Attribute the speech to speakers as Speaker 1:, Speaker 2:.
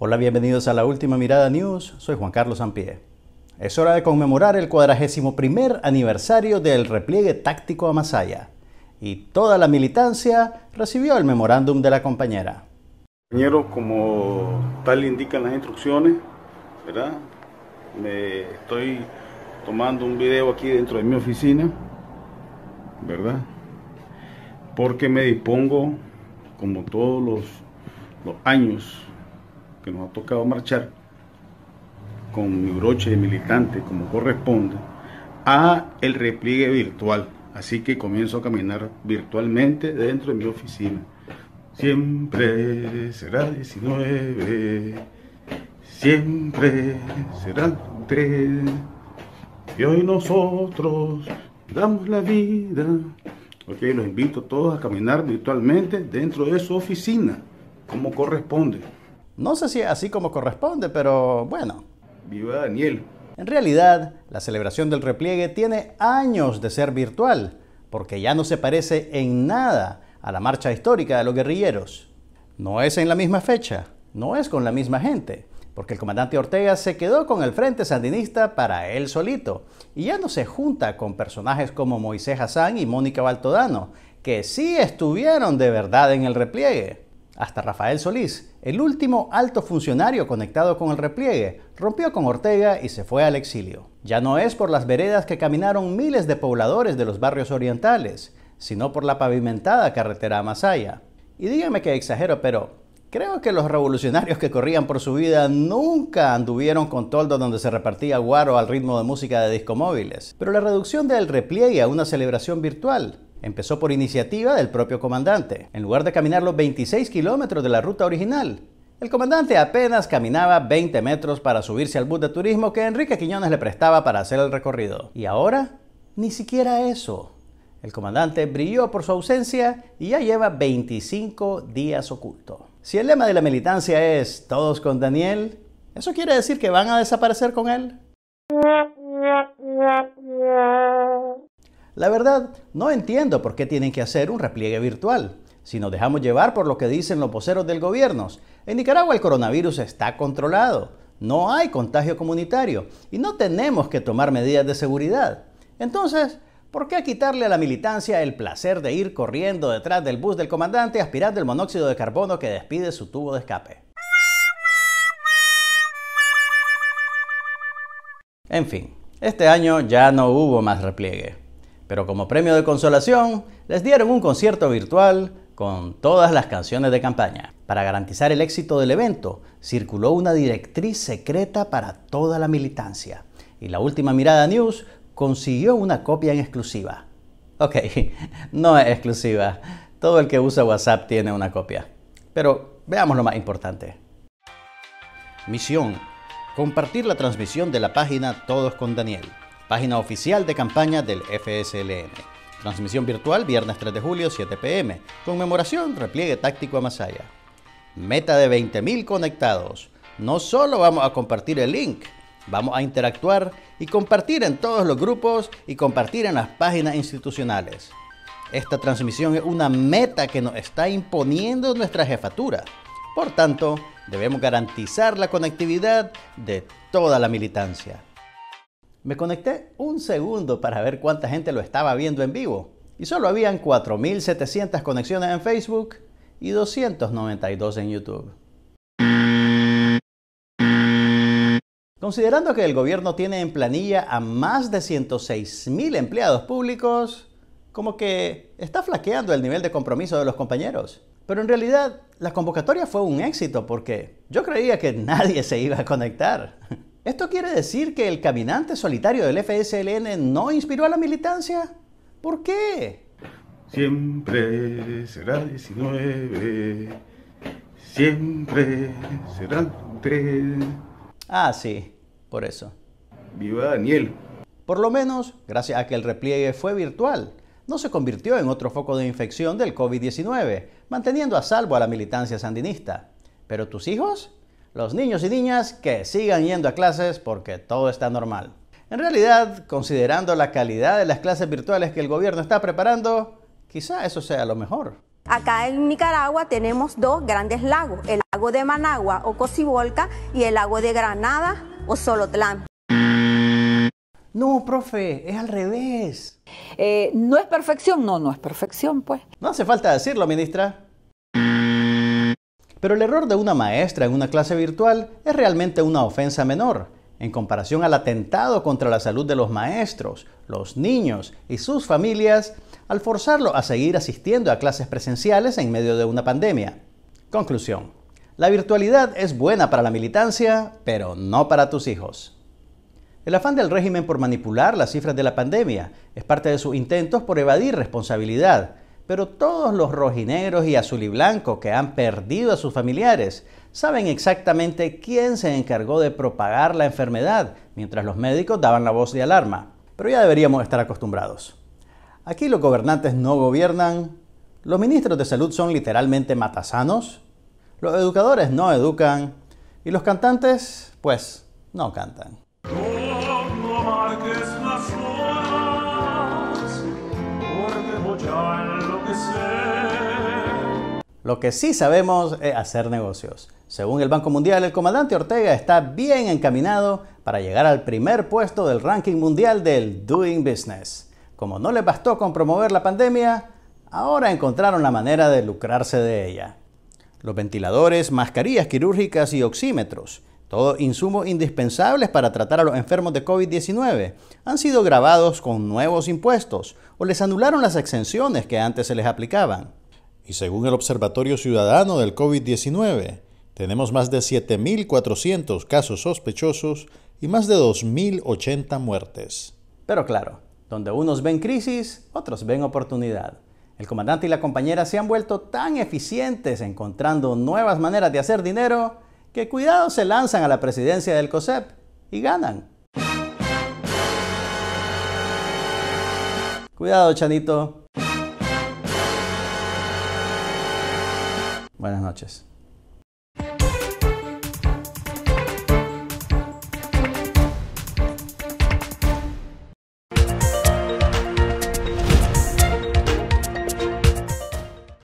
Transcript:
Speaker 1: Hola, bienvenidos a la última mirada news. Soy Juan Carlos Sampié. Es hora de conmemorar el 41 aniversario del repliegue táctico a Masaya. Y toda la militancia recibió el memorándum de la compañera.
Speaker 2: Compañero, como tal indican las instrucciones, ¿verdad? Me estoy tomando un video aquí dentro de mi oficina, ¿verdad? Porque me dispongo, como todos los, los años, nos ha tocado marchar con mi broche de militante como corresponde, a el repliegue virtual. Así que comienzo a caminar virtualmente dentro de mi oficina. Siempre será 19, siempre será 3. Y hoy nosotros damos la vida. Ok, los invito a todos a caminar virtualmente dentro de su oficina, como corresponde. No sé si así como corresponde, pero bueno. Viva Daniel. En realidad,
Speaker 1: la celebración del repliegue tiene años de ser virtual, porque ya no se parece en nada a la marcha histórica de los guerrilleros. No es en la misma fecha, no es con la misma gente, porque el comandante Ortega se quedó con el Frente Sandinista para él solito, y ya no se junta con personajes como Moisés Hassan y Mónica Baltodano, que sí estuvieron de verdad en el repliegue. Hasta Rafael Solís, el último alto funcionario conectado con el repliegue, rompió con Ortega y se fue al exilio. Ya no es por las veredas que caminaron miles de pobladores de los barrios orientales, sino por la pavimentada carretera Masaya. Y dígame que exagero, pero creo que los revolucionarios que corrían por su vida nunca anduvieron con toldo donde se repartía guaro al ritmo de música de discomóviles. Pero la reducción del repliegue a una celebración virtual Empezó por iniciativa del propio comandante. En lugar de caminar los 26 kilómetros de la ruta original, el comandante apenas caminaba 20 metros para subirse al bus de turismo que Enrique Quiñones le prestaba para hacer el recorrido. Y ahora, ni siquiera eso. El comandante brilló por su ausencia y ya lleva 25 días oculto. Si el lema de la militancia es todos con Daniel, ¿eso quiere decir que van a desaparecer con él? La verdad, no entiendo por qué tienen que hacer un repliegue virtual. Si nos dejamos llevar por lo que dicen los voceros del gobierno, en Nicaragua el coronavirus está controlado, no hay contagio comunitario y no tenemos que tomar medidas de seguridad. Entonces, ¿por qué quitarle a la militancia el placer de ir corriendo detrás del bus del comandante aspirando el monóxido de carbono que despide su tubo de escape? En fin, este año ya no hubo más repliegue. Pero como premio de consolación, les dieron un concierto virtual con todas las canciones de campaña. Para garantizar el éxito del evento, circuló una directriz secreta para toda la militancia. Y la última mirada News consiguió una copia en exclusiva. Ok, no es exclusiva. Todo el que usa WhatsApp tiene una copia. Pero veamos lo más importante. Misión. Compartir la transmisión de la página Todos con Daniel página oficial de campaña del FSLN. Transmisión virtual viernes 3 de julio 7 pm. Conmemoración repliegue táctico a Masaya. Meta de 20.000 conectados. No solo vamos a compartir el link, vamos a interactuar y compartir en todos los grupos y compartir en las páginas institucionales. Esta transmisión es una meta que nos está imponiendo nuestra jefatura. Por tanto, debemos garantizar la conectividad de toda la militancia. Me conecté un segundo para ver cuánta gente lo estaba viendo en vivo y solo habían 4.700 conexiones en Facebook y 292 en YouTube. Considerando que el gobierno tiene en planilla a más de 106.000 empleados públicos, como que está flaqueando el nivel de compromiso de los compañeros. Pero en realidad la convocatoria fue un éxito porque yo creía que nadie se iba a conectar. ¿Esto quiere decir que el caminante solitario del FSLN no inspiró a la militancia? ¿Por qué?
Speaker 2: Siempre será 19. Siempre será 3. Ah, sí, por eso. Viva Daniel.
Speaker 1: Por lo menos, gracias a que el repliegue fue virtual, no se convirtió en otro foco de infección del COVID-19, manteniendo a salvo a la militancia sandinista. Pero tus hijos los niños y niñas que sigan yendo a clases porque todo está normal. En realidad, considerando la calidad de las clases virtuales que el gobierno está preparando, quizá eso sea lo mejor. Acá en Nicaragua tenemos dos grandes lagos, el lago de Managua o Cocibolca y el lago de Granada o Solotlán. No, profe, es al revés. Eh, ¿No es perfección? No, no es perfección, pues. No hace falta decirlo, ministra. Pero el error de una maestra en una clase virtual es realmente una ofensa menor, en comparación al atentado contra la salud de los maestros, los niños y sus familias al forzarlo a seguir asistiendo a clases presenciales en medio de una pandemia. Conclusión. La virtualidad es buena para la militancia, pero no para tus hijos. El afán del régimen por manipular las cifras de la pandemia es parte de sus intentos por evadir responsabilidad pero todos los rojinegros y azul y blanco que han perdido a sus familiares saben exactamente quién se encargó de propagar la enfermedad mientras los médicos daban la voz de alarma. Pero ya deberíamos estar acostumbrados. Aquí los gobernantes no gobiernan, los ministros de salud son literalmente matasanos, los educadores no educan y los cantantes, pues, no cantan. Lo que sí sabemos es hacer negocios. Según el Banco Mundial, el comandante Ortega está bien encaminado para llegar al primer puesto del ranking mundial del Doing Business. Como no les bastó con promover la pandemia, ahora encontraron la manera de lucrarse de ella. Los ventiladores, mascarillas quirúrgicas y oxímetros, todo insumo indispensables para tratar a los enfermos de COVID-19, han sido grabados con nuevos impuestos o les anularon las exenciones que antes se les aplicaban. Y según el Observatorio Ciudadano del COVID-19, tenemos más de 7.400 casos sospechosos y más de 2.080 muertes. Pero claro, donde unos ven crisis, otros ven oportunidad. El comandante y la compañera se han vuelto tan eficientes encontrando nuevas maneras de hacer dinero que cuidado se lanzan a la presidencia del COSEP y ganan. Cuidado, Chanito, Buenas noches.